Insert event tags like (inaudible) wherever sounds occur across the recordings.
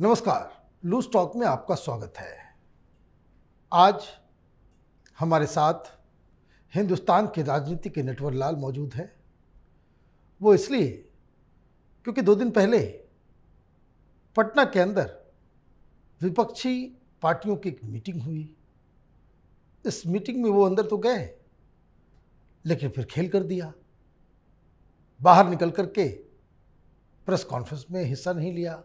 नमस्कार loose talk में आपका स्वागत है आज हमारे साथ हिंदुस्तान के राजनीति के नटवर लाल मौजूद हैं वो इसलिए क्योंकि दो दिन पहले पटना के अंदर विपक्षी पार्टियों की एक मीटिंग हुई इस मीटिंग में वो अंदर तो गए लेकिन फिर खेल कर दिया बाहर निकल कर के प्रेस कॉन्फ्रेंस में हिस्सा नहीं लिया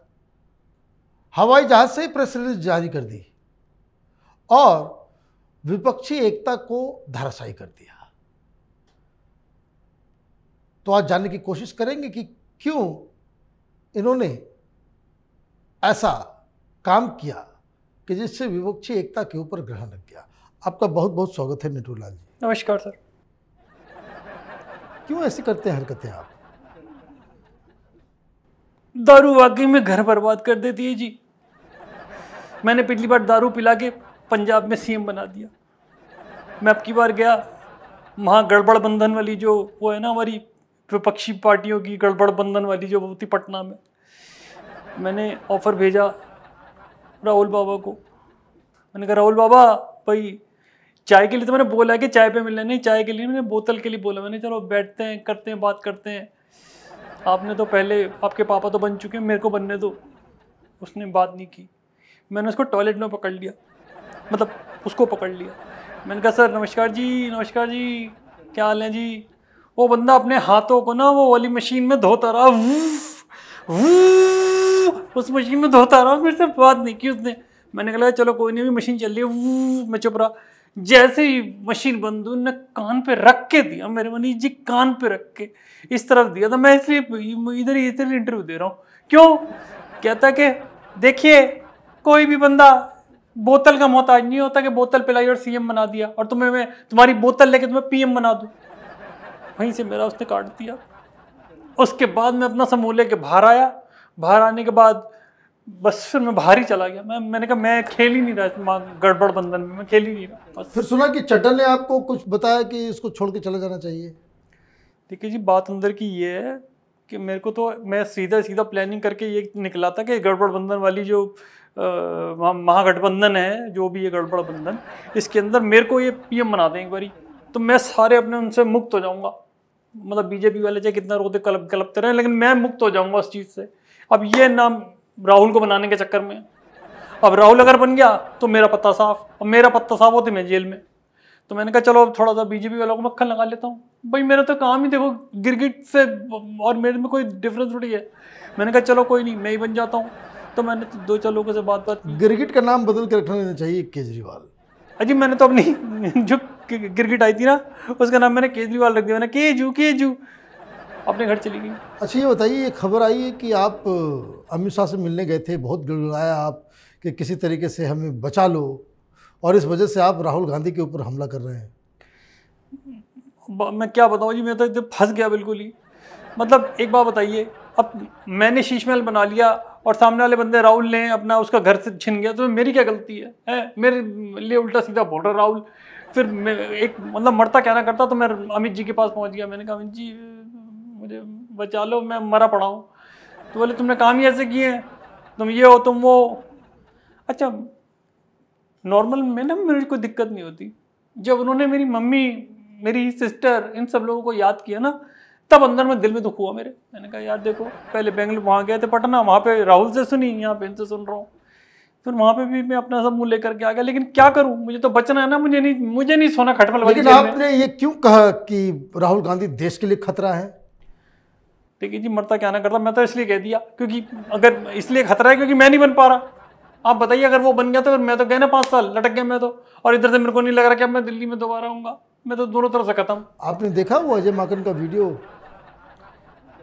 हवाई जहाज से ही प्रेस रिलीज जारी कर दी और विपक्षी एकता को धाराशाही कर दिया तो आज जानने की कोशिश करेंगे कि क्यों इन्होंने ऐसा काम किया कि जिससे विपक्षी एकता के ऊपर ग्रहण लग गया आपका बहुत बहुत स्वागत है निटूलाल जी नमस्कार सर क्यों ऐसी करते हैं हरकतें आप दारू वाकई में घर बर्बाद कर देती है जी मैंने पिछली बार दारू पिला के पंजाब में सीएम बना दिया मैं अब की बार गया वहाँ गड़बड़ बंधन वाली जो वो है ना हमारी विपक्षी पार्टियों की गड़बड़ बंधन वाली जो वो थी पटना में मैंने ऑफर भेजा राहुल बाबा को मैंने कहा राहुल बाबा भाई चाय के लिए तो मैंने बोला कि चाय पे मिलना नहीं चाय के लिए मैंने बोतल के लिए बोला मैंने चलो बैठते हैं करते हैं बात करते हैं आपने तो पहले आपके पापा तो बन चुके हैं मेरे को बनने दो उसने बात नहीं की मैंने उसको टॉयलेट में पकड़ लिया मतलब उसको पकड़ लिया मैंने कहा सर नमस्कार जी नमस्कार जी क्या हाल है जी वो बंदा अपने हाथों को ना वो वाली मशीन में धोता रहा वूफ, उस मशीन में धोता रहा मेरे से बात नहीं की उसने मैंने कहा चलो कोई नहीं भी मशीन चल रही है मैं चुप रहा जैसे ही मशीन बंधु ने कान पे रख के दिया मेरे मनीष जी कान पे रख के इस तरफ दिया था मैं इसलिए इधर ही इधर इंटरव्यू दे रहा हूँ क्यों कहता कि देखिए कोई भी बंदा बोतल का मोहताज नहीं होता कि बोतल पिलाई और सीएम बना दिया और तुम्हें मैं तुम्हारी बोतल लेके तुम्हें पीएम बना दूँ वहीं से मेरा उसने काट दिया उसके बाद मैं अपना समूह लेके बाहर आया बाहर आने के बाद बस फिर मैं बाहर ही चला गया मैं मैंने कहा मैं खेल ही नहीं रहा गड़बड़ बंधन में मैं खेल ही नहीं रहा बस फिर सुना कि चटन ने आपको कुछ बताया कि इसको छोड़ के चला जाना चाहिए देखिए जी बात अंदर की ये है कि मेरे को तो मैं सीधा सीधा प्लानिंग करके ये निकला था कि गड़बड़ बंधन वाली जो महागठबंधन है जो भी ये गड़बड़ बंधन इसके अंदर मेरे को ये पी बना दें एक बारी तो मैं सारे अपने उनसे मुक्त हो जाऊँगा मतलब बीजेपी वाले चाहे कितना रोते कलप कलपते रहे लेकिन मैं मुक्त हो जाऊँगा उस चीज़ से अब ये नाम राहुल को बनाने के चक्कर में अब राहुल अगर बन गया तो मेरा पत्ता साफ और मेरा पत्ता साफ होते मैं जेल में तो मैंने कहा चलो अब थोड़ा सा बीजेपी वालों को मक्खन लगा लेता हूँ भाई मेरा तो काम ही देखो गिरगिट से और मेरे में कोई डिफरेंस थोड़ी है मैंने कहा चलो कोई नहीं मैं ही बन जाता हूँ तो मैंने तो दो चार लोगों से बात बात गिरगिट का नाम बदल के रखना देना चाहिए केजरीवाल अजी हाँ मैंने तो अपनी (laughs) जो गिरगिट आई थी ना उसका नाम मैंने केजरीवाल रख दिया मैंने केजू केजू अपने घर चली गई अच्छा ये बताइए खबर आई है कि आप अमित शाह से मिलने गए थे बहुत गिड़गड़ाया आप कि किसी तरीके से हमें बचा लो और इस वजह से आप राहुल गांधी के ऊपर हमला कर रहे हैं मैं क्या बताऊँ जी मैं तो एकदम फंस गया बिल्कुल ही मतलब एक बात बताइए अब मैंने शीश महल बना लिया और सामने वाले बंदे राहुल ने अपना उसका घर से छिन गया तो मेरी क्या गलती है, है? मेरे लिए उल्टा सीधा बोल रहा राहुल फिर मैं एक मतलब मरता कहना करता तो मैं अमित जी के पास पहुंच गया मैंने कहा अमित जी मुझे बचा लो मैं मरा पड़ा हूँ तो बोले तुमने काम ही ऐसे किए हैं तुम ये हो तुम वो अच्छा नॉर्मल में ना मेरी कोई दिक्कत नहीं होती जब उन्होंने मेरी मम्मी मेरी सिस्टर इन सब लोगों को याद किया ना तब अंदर में दिल में दुख हुआ मेरे मैंने कहा यार देखो पहले बेंगलुरु वहाँ गए थे पटना वहाँ पे राहुल से सुनी यहाँ पे इनसे सुन रहा हूँ फिर वहाँ पे भी मैं अपना सब मुँह लेकर के आ गया लेकिन क्या करूँ मुझे तो बचना है ना मुझे नहीं मुझे नहीं सोना खटमल लेकिन आपने ये क्यों कहा कि राहुल गांधी देश के लिए खतरा है लेकिन जी मरता क्या ना करता मैं तो इसलिए कह दिया क्योंकि अगर इसलिए खतरा है क्योंकि मैं नहीं बन पा रहा आप बताइए अगर वो बन गया तो मैं तो गए ना पाँच साल लटक गया मैं तो और इधर से मेरे को नहीं लग रहा कि अब मैं दिल्ली में दोबारा आऊँगा मैं तो दोनों तरफ से खत्म आपने देखा वो अजय माकन का वीडियो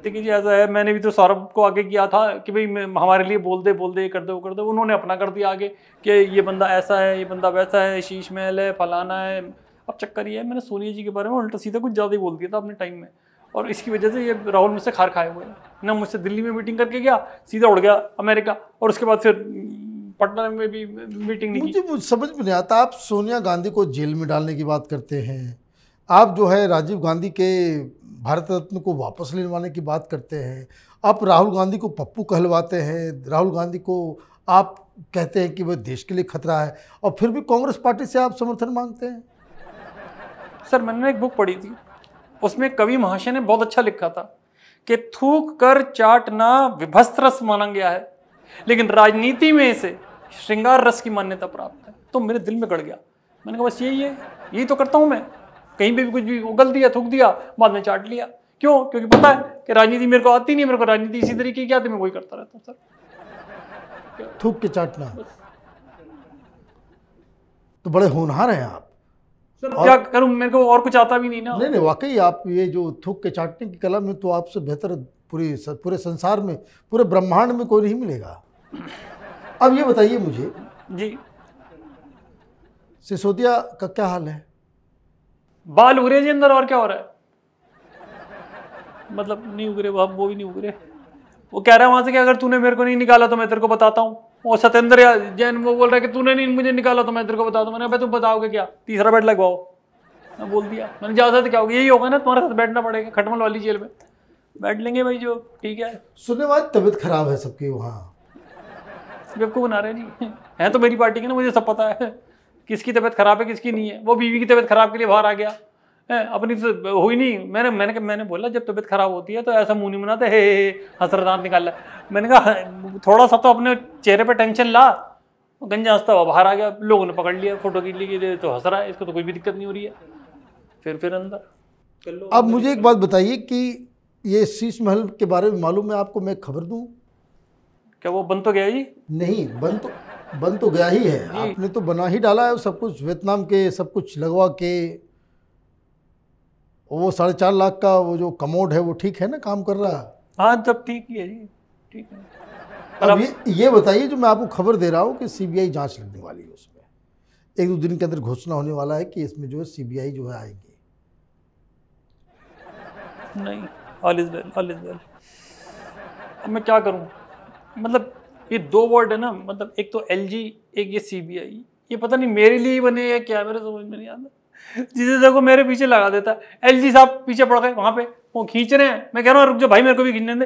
देखिए जी ऐसा है मैंने भी तो सौरभ को आगे किया था कि भाई हमारे लिए बोल दे बोल दे कर दो कर दो उन्होंने अपना कर दिया आगे कि ये बंदा ऐसा है ये बंदा वैसा है शीश महल है फलाना है अब चक्कर ये है मैंने सोनिया जी के बारे में उल्टा सीधा कुछ ज़्यादा ही बोल दिया था अपने टाइम में और इसकी वजह से ये राहुल मुझसे खार खाए हुए हैं ना मुझसे दिल्ली में मीटिंग करके गया सीधा उड़ गया अमेरिका और उसके बाद फिर हम्म, पटना में भी मीटिंग नहीं मुझे की। समझ में नहीं आता आप सोनिया गांधी को जेल में डालने की बात करते हैं आप जो है राजीव गांधी के भारत रत्न को वापस लेवाने की बात करते हैं आप राहुल गांधी को पप्पू कहलवाते हैं राहुल गांधी को आप कहते हैं कि वह देश के लिए खतरा है और फिर भी कांग्रेस पार्टी से आप समर्थन मांगते हैं सर मैंने एक बुक पढ़ी थी उसमें कवि महाशय ने बहुत अच्छा लिखा था कि थूक कर चाटना विभस्त्रस माना गया है लेकिन राजनीति में इसे श्रृंगार रस की मान्यता प्राप्त है तो मेरे दिल में गड़ गया मैंने कहा बस यही है यही तो करता हूँ मैं कहीं पर भी कुछ भी उगल दिया थूक दिया बाद में चाट लिया क्यों क्योंकि पता है कि राजनीति मेरे को आती नहीं मेरे को राजनीति इसी तरीके की आती मैं वही करता रहता हूँ सर थूक के चाटना तो बड़े होनहार हैं आप सर क्या करूं मेरे को और कुछ आता भी नहीं ना नहीं नहीं वाकई आप ये जो थूक के चाटने की कला में तो आपसे बेहतर पूरी पूरे संसार में पूरे ब्रह्मांड में कोई नहीं मिलेगा अब ये बताइए मुझे जी सिसोदिया का क्या हाल है बाल उगरे जी अंदर और क्या हो रहा है मतलब नहीं उगरे वो भी नहीं उगरे वो कह रहा है वहां से कि अगर तूने मेरे को नहीं निकाला तो मैं तेरे को बताता हूँ वो सत्येंद्र जैन वो बोल रहा है कि तूने नहीं मुझे निकाला तो मैं तेरे को बता दूं मैंने भाई तुम बताओगे क्या तीसरा बेड लगवाओ मैं बोल दिया मैंने ज्यादा तो क्या होगा यही होगा ना तुम्हारे साथ बैठना पड़ेगा खटमल वाली जेल में बैठ लेंगे भाई जो ठीक है सुनने वाले तबीयत खराब है सबकी वहाँ बेवकूफ़ बना रहे नहीं है तो मेरी पार्टी की ना मुझे सब पता है किसकी तबीयत खराब है किसकी नहीं है वो बीवी की तबीयत खराब के लिए बाहर आ गया अपनी से हुई नहीं मैंने मैंने कहा मैंने बोला जब तबीयत खराब होती है तो ऐसा मुँह नहीं बनाते हे हसर दांत निकाल ला मैंने कहा थोड़ा सा तो अपने चेहरे पर टेंशन ला गंजा हंसता हुआ बाहर आ गया लोगों ने पकड़ लिया फोटो खींच ली तो हंस रहा है इसको तो कोई भी दिक्कत नहीं हो रही है फिर फिर अंदर अब मुझे एक बात बताइए कि ये शीश महल के बारे में मालूम है आपको मैं खबर दूँ क्या वो बंद तो गया जी नहीं बंद तो बंद तो गया ही है आपने तो बना ही डाला है सब कुछ वियतनाम के सब कुछ लगवा के वो साढ़े चार लाख का वो जो कमोड है वो ठीक है ना काम कर रहा हाँ तब ठीक ही है जी ठीक है अब, अब ये ये बताइए जो मैं आपको खबर दे रहा हूँ कि सीबीआई जांच लगने वाली है उसमें एक दो दिन के अंदर घोषणा होने वाला है कि इसमें जो है सीबीआई जो है आएगी नहीं all is well all is well अब मैं क्या करूँ मतलब ये दो वर्ड है ना मतलब एक तो एल एक ये सी ये पता नहीं मेरे लिए ही बने या क्या मेरे समझ में नहीं आता जिसे देखो मेरे पीछे लगा देता एल जी साहब पीछे पड़ गए वहाँ पे वो खींच रहे हैं मैं कह रहा हूँ रुक जो भाई मेरे को भी खींचने दे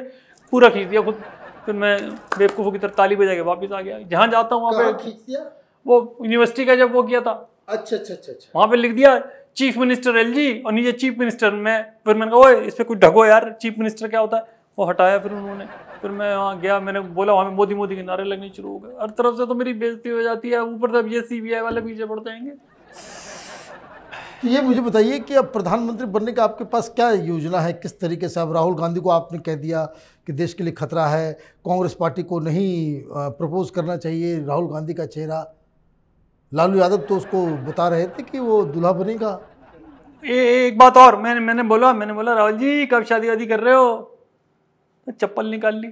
पूरा खींच दिया खुद फिर मैं बेवकूफ़ों की तरफ ताली बजा के वापस आ गया जहाँ जाता हूँ वहाँ पे खींच दिया वो यूनिवर्सिटी का जब वो किया था अच्छा अच्छा अच्छा, अच्छा। वहाँ पे लिख दिया चीफ मिनिस्टर एल जी और नीचे चीफ मिनिस्टर मैं फिर मैंने कहा वो इस पर कुछ ढको यार चीफ मिनिस्टर क्या होता है वो हटाया फिर उन्होंने फिर मैं वहाँ गया मैंने बोला वहाँ मोदी मोदी के नारे लगने शुरू हो गए हर तरफ से तो मेरी बेजती हो जाती है ऊपर से अब ये सी वाले पीछे पड़ जाएंगे तो ये मुझे बताइए कि अब प्रधानमंत्री बनने का आपके पास क्या योजना है किस तरीके से अब राहुल गांधी को आपने कह दिया कि देश के लिए खतरा है कांग्रेस पार्टी को नहीं प्रपोज करना चाहिए राहुल गांधी का चेहरा लालू यादव तो उसको बता रहे थे कि वो दूल्हा बनेगा एक बात और मैंने मैंने बोला मैंने बोला राहुल जी कब शादी वादी कर रहे हो तो चप्पल निकाल ली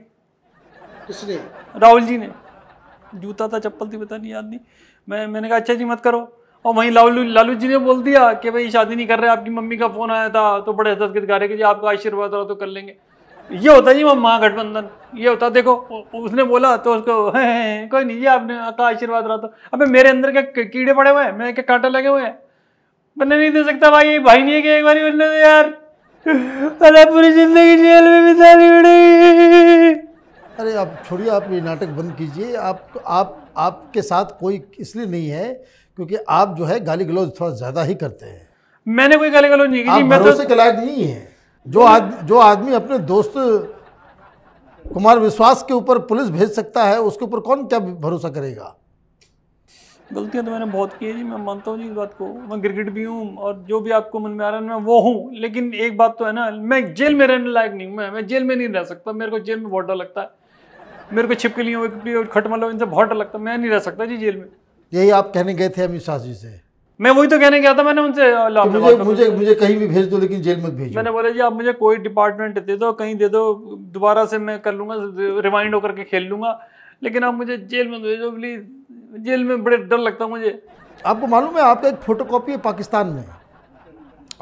किसने राहुल जी ने जूता था चप्पल थी पता नहीं याद नहीं मैं मैंने कहा अच्छा जी मत करो और वहीं लालू लालू जी ने बोल दिया कि भाई शादी नहीं कर रहे आपकी मम्मी का फ़ोन आया था तो बड़े हसरत गिदगा रहे कि जी आपका आशीर्वाद रहा तो कर लेंगे ये होता जी माँ गठबंधन ये होता देखो उसने बोला तो उसको है, (laughs) है, कोई नहीं जी आपने आपका आशीर्वाद रहा तो अबे मेरे अंदर के कीड़े पड़े हुए हैं मेरे के कांटे लगे हुए हैं मैंने नहीं दे सकता भाई भाई नहीं है कि एक बार बनने यार अरे पूरी जिंदगी जेल में बिताने पड़ेगी अरे आप छोड़िए आप ये नाटक बंद कीजिए आप आप आपके साथ कोई इसलिए नहीं है क्योंकि आप जो है गाली गलौज थोड़ा ज़्यादा ही करते हैं मैंने कोई गाली गलौज नहीं की मैं तो से लायक नहीं है जो आद, जो आदमी अपने दोस्त कुमार विश्वास के ऊपर पुलिस भेज सकता है उसके ऊपर कौन क्या भरोसा करेगा गलतियां तो मैंने बहुत की है जी मैं मानता हूँ जी इस बात को मैं क्रिकेट भी हूँ और जो भी आपको मन में आ रहा है मैं वो हूँ लेकिन एक बात तो है ना मैं जेल में रहने लायक नहीं हूँ मैं मैं जेल में नहीं रह सकता मेरे को जेल में बहुत डर लगता है मेरे को छिपकलियों खटमल इनसे बहुत डर लगता है मैं नहीं रह सकता जी जेल में यही आप कहने गए थे अमित शाह जी से मैं वही तो कहने गया था मैंने उनसे तो मुझे मुझे मुझे कहीं भी भेज दो लेकिन जेल मत भेजो मैंने बोला जी आप मुझे कोई डिपार्टमेंट दे दो कहीं दे दो दोबारा से मैं कर लूँगा रिमाइंड होकर के खेल लूंगा लेकिन आप मुझे जेल में भेजो प्लीज़ जेल में बड़े डर लगता मुझे आपको मालूम है आपका एक फ़ोटो है पाकिस्तान में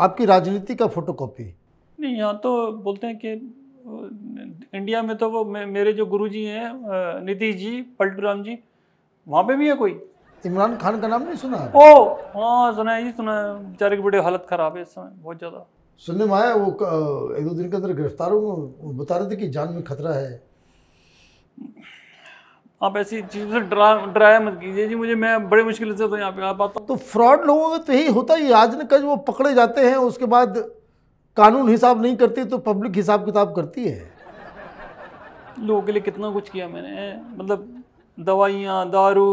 आपकी राजनीति का फ़ोटो नहीं यहाँ तो बोलते हैं कि इंडिया में तो वो मेरे जो गुरु हैं नीतीश जी पलटू राम जी वहाँ पे भी है कोई इमरान खान का नाम नहीं सुना ओ हाँ सुना है जी सुना है बेचारे की बड़ी हालत खराब है इस समय बहुत ज़्यादा सुनने में आया वो एक दो दिन के अंदर गिरफ्तार हो बता रहे थे कि जान में खतरा है आप ऐसी चीज़ से डरा डराया मत कीजिए जी मुझे मैं बड़े मुश्किल से तो यहाँ पे आ पाता तो फ्रॉड लोगों का तो यही होता है आज न कल वो पकड़े जाते हैं उसके बाद कानून हिसाब नहीं करती तो पब्लिक हिसाब किताब करती है लोगों के लिए कितना कुछ किया मैंने मतलब दवाइयाँ दारू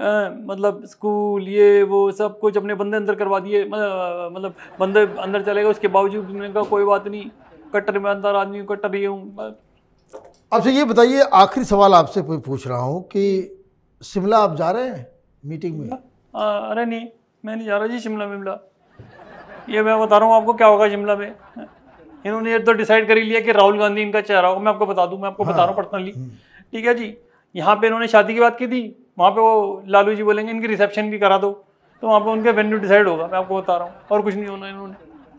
मतलब स्कूल ये वो सब कुछ अपने बंदे अंदर करवा दिए मतलब बंदे अंदर चले गए उसके बावजूद उन्होंने कहा कोई बात नहीं कट्टर में अंदर आदमी कट्टर ही हूँ आपसे अच्छा, ये बताइए आखिरी सवाल आपसे पूछ रहा हूँ कि शिमला आप जा रहे हैं मीटिंग में अरे नहीं मैं नहीं जा रहा जी शिमला विमला ये मैं बता रहा हूँ आपको क्या होगा शिमला में इन्होंने ये तो डिसाइड कर ही लिया कि राहुल गांधी इनका चेहरा होगा मैं आपको बता दूँ मैं आपको हाँ, बता रहा हूँ पर्सनली ठीक है जी यहाँ पे इन्होंने शादी की बात की थी वहाँ पे वो लालू जी बोलेंगे इनकी रिसेप्शन भी करा दो तो वहाँ पे उनके वेन्यू डिसाइड होगा मैं आपको बता रहा हूँ और कुछ नहीं होना इन्होंने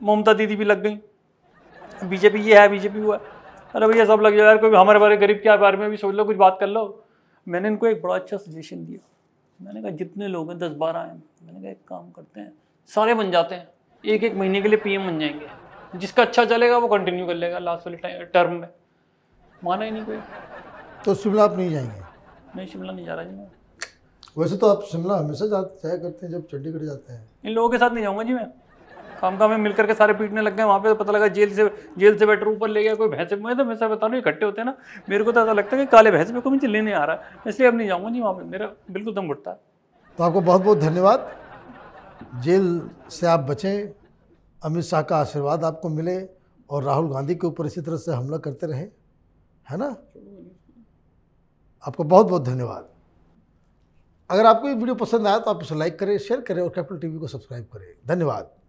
ममता दीदी भी लग गई बीजेपी ये है बीजेपी हुआ है अरे भैया सब लग जाए यार कोई हमारे बारे गरीब के बारे में भी सोच लो कुछ बात कर लो मैंने इनको एक बड़ा अच्छा सजेशन दिया मैंने कहा जितने लोग हैं दस बारह हैं मैंने कहा एक काम करते हैं सारे बन जाते हैं एक एक महीने के लिए पीएम बन जाएंगे जिसका अच्छा चलेगा वो कंटिन्यू कर लेगा लास्ट वाले टर्म में माना ही नहीं कोई तो शिमला आप नहीं जाएंगे नहीं शिमला नहीं जा रहा जी मैं वैसे तो आप शिमला हमेशा जाया करते हैं जब चंडीगढ़ जाते हैं इन लोगों के साथ नहीं जाऊंगा जी मैं काम काम में मिलकर के सारे पीटने लग गए वहाँ पे तो पता लगा जेल से जेल से बैठर ऊपर ले गया कोई भैंसे मैं तो मैं बता रहा इकट्ठे होते हैं ना मेरे को तो ऐसा लगता है कि काले भैंस में को मुझे लेने आ रहा है इसलिए अब नहीं जाऊँगा जी वहाँ पर मेरा बिल्कुल दम घुटता है तो आपको बहुत बहुत धन्यवाद जेल से आप बचें अमित शाह का आशीर्वाद आपको मिले और राहुल गांधी के ऊपर इसी तरह से हमला करते रहें है ना आपको बहुत बहुत धन्यवाद अगर आपको ये वीडियो पसंद आया तो आप इसे लाइक करें शेयर करें और कैपिटल टीवी को सब्सक्राइब करें धन्यवाद